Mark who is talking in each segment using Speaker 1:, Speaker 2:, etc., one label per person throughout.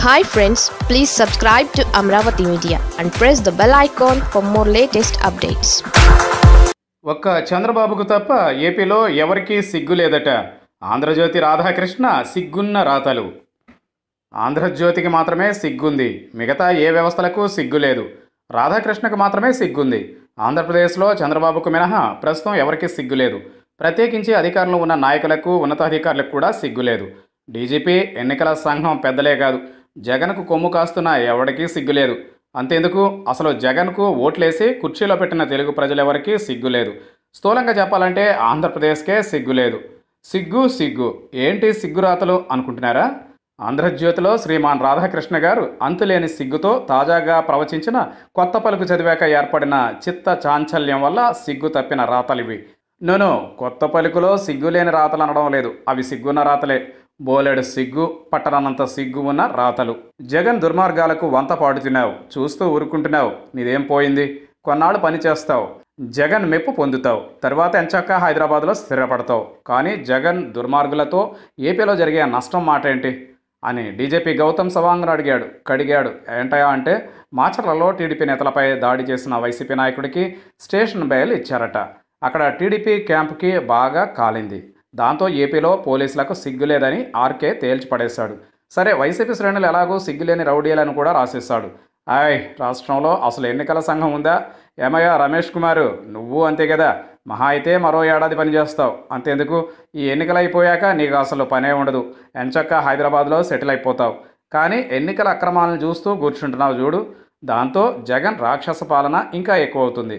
Speaker 1: hi friends please subscribe to Amaravati media and press the bell icon for more latest updates ఒక్క చంద్రబాబుకు తప్ప ఏపీలో ఎవరికీ సిగ్గు లేదట ఆంధ్రజ్యోతి రాధాకృష్ణ సిగ్గున్న రాతలు ఆంధ్రజ్యోతికి మాత్రమే సిగ్గుంది మిగతా ఏ వ్యవస్థలకు సిగ్గు లేదు రాధాకృష్ణకు మాత్రమే సిగ్గుంది ఆంధ్రప్రదేశ్లో చంద్రబాబుకు మినహా ప్రస్తుతం ఎవరికీ సిగ్గు లేదు ప్రత్యేకించి అధికారంలో ఉన్న నాయకులకు ఉన్నతాధికారులకు కూడా సిగ్గు లేదు డీజీపీ ఎన్నికల సంఘం పెద్దలే కాదు జగన్కు కొమ్ము కాస్తున్న ఎవరికీ సిగ్గులేదు అంతేందుకు అసలు జగన్కు ఓట్లేసి కుర్చీలో పెట్టిన తెలుగు ప్రజలెవరికీ సిగ్గులేదు స్థూలంగా చెప్పాలంటే ఆంధ్రప్రదేశ్కే సిగ్గులేదు సిగ్గు సిగ్గు ఏంటి సిగ్గురాతలు అనుకుంటున్నారా ఆంధ్రజ్యోతిలో శ్రీమాన్ రాధాకృష్ణ గారు అంతులేని సిగ్గుతో తాజాగా ప్రవచించిన కొత్త పలుకు చదివాక ఏర్పడిన చిత్త చాంచల్యం వల్ల సిగ్గు తప్పిన రాతలివి నేను కొత్త పలుకులో సిగ్గులేని రాతలు అనడం లేదు అవి సిగ్గున్న రాతలే బోలెడు సిగ్గు పట్టరానంత సిగ్గు ఉన్న రాతలు జగన్ దుర్మార్గాలకు వంత పాడుతున్నావు చూస్తూ ఊరుకుంటున్నావు నీదేం పోయింది కొన్నాళ్ళు పని చేస్తావు జగన్ మెప్పు పొందుతావు తర్వాత ఎంచాక హైదరాబాద్లో స్థిరపడతావు కానీ జగన్ దుర్మార్గులతో ఏపీలో జరిగే నష్టం మాట ఏంటి అని డీజేపీ గౌతమ్ సవాంగ్ను అడిగాడు కడిగాడు ఏంటయా అంటే మాచర్లలో టీడీపీ నేతలపై దాడి చేసిన వైసీపీ నాయకుడికి స్టేషన్ బయలు ఇచ్చారట అక్కడ టీడీపీ క్యాంప్కి బాగా కాలింది దాంతో ఏపీలో పోలీసులకు సిగ్గులేదని ఆర్కే తేల్చిపడేశాడు సరే వైసీపీ శ్రేణులు ఎలాగో సిగ్గులేని రౌడీలను కూడా రాసేశాడు ఆయ్ రాష్ట్రంలో అసలు ఎన్నికల సంఘం ఉందా ఏమయ్యా రమేష్ కుమారు నువ్వు అంతే కదా మహా అయితే మరో ఏడాది పనిచేస్తావు అంతేందుకు ఈ ఎన్నికలు అయిపోయాక నీకు అసలు పనే ఉండదు ఎంచక్క హైదరాబాద్లో సెటిల్ అయిపోతావు కానీ ఎన్నికల అక్రమాలను చూస్తూ కూర్చుంటున్నావు చూడు దాంతో జగన్ రాక్షస పాలన ఇంకా ఎక్కువ అవుతుంది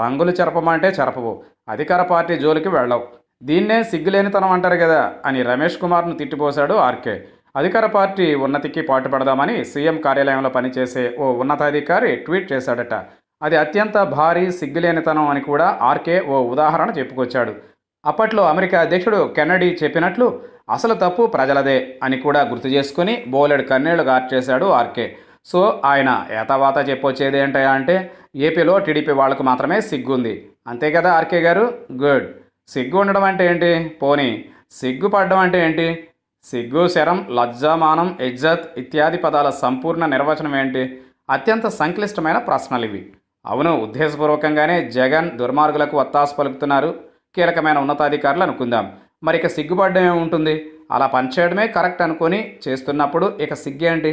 Speaker 1: రంగులు చెరపమంటే చెరపవు అధికార పార్టీ జోలికి వెళ్ళవు దీన్నే సిగ్గులేనితనం అంటారు కదా అని రమేష్ కుమార్ను తిట్టిపోశాడు ఆర్కే అధికార పార్టీ ఉన్నతికి పాటుపడదామని సీఎం కార్యాలయంలో పనిచేసే ఓ ఉన్నతాధికారి ట్వీట్ చేశాడట అది అత్యంత భారీ సిగ్గులేనితనం అని కూడా ఆర్కే ఓ ఉదాహరణ చెప్పుకొచ్చాడు అప్పట్లో అమెరికా అధ్యక్షుడు కెన్నడీ చెప్పినట్లు అసలు తప్పు ప్రజలదే అని కూడా గుర్తు చేసుకుని బోలెడు కన్నీళ్లు చేశాడు ఆర్కే సో ఆయన ఏతావాత చెప్పొచ్చేది ఏంటంటే అంటే ఏపీలో టీడీపీ వాళ్లకు మాత్రమే సిగ్గుంది అంతే కదా ఆర్కే గారు గుడ్ సిగ్గు ఉండడం అంటే ఏంటి పోనీ సిగ్గుపడడం అంటే ఏంటి సిగ్గు శరం లజ్జామానం ఇజ్జత్ ఇత్యాది పదాల సంపూర్ణ నిర్వచనం ఏంటి అత్యంత సంక్లిష్టమైన ప్రశ్నలు ఇవి అవును ఉద్దేశపూర్వకంగానే జగన్ దుర్మార్గులకు వత్తాసు పలుకుతున్నారు కీలకమైన ఉన్నతాధికారులు అనుకుందాం మరి ఇక సిగ్గుపడడం ఉంటుంది అలా పనిచేయడమే కరెక్ట్ అనుకొని చేస్తున్నప్పుడు ఇక సిగ్గేంటి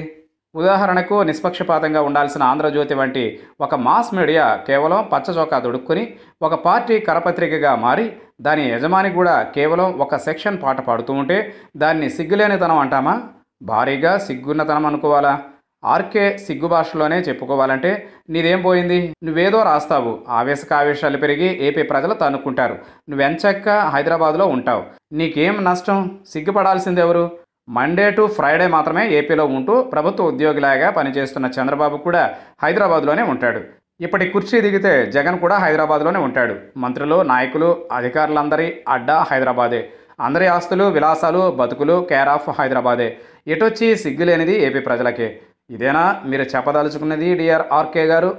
Speaker 1: ఉదాహరణకు నిష్పక్షపాతంగా ఉండాల్సిన ఆంధ్రజ్యోతి వంటి ఒక మాస్ మీడియా కేవలం పచ్చచోకా దొడుక్కుని ఒక పార్టీ కరపత్రికగా మారి దాని యజమాని కూడా కేవలం ఒక సెక్షన్ పాట పాడుతూ ఉంటే దాన్ని సిగ్గులేనితనం అంటామా భారీగా సిగ్గున్నతనం అనుకోవాలా ఆర్కే సిగ్గు భాషలోనే చెప్పుకోవాలంటే నీదేం పోయింది నువ్వేదో రాస్తావు ఆవేశకావేశాలు పెరిగి ఏపీ ప్రజలు తన్నుకుంటారు నువ్వెంచక్క హైదరాబాద్లో ఉంటావు నీకేం నష్టం సిగ్గుపడాల్సిందెవరు మండే టు ఫ్రైడే మాత్రమే ఏపీలో ఉంటూ ప్రభుత్వ ఉద్యోగిలాగా పనిచేస్తున్న చంద్రబాబు కూడా హైదరాబాద్లోనే ఉంటాడు ఇప్పటి కుర్చీ దిగితే జగన్ కూడా హైదరాబాద్లోనే ఉంటాడు మంత్రులు నాయకులు అధికారులందరి అడ్డా హైదరాబాదే అందరి ఆస్తులు విలాసాలు బతుకులు కేర్ ఆఫ్ హైదరాబాదే ఎటొచ్చి సిగ్గులేనిది ఏపీ ప్రజలకే ఇదేనా మీరు చెప్పదలుచుకున్నది డిఆర్ ఆర్కే గారు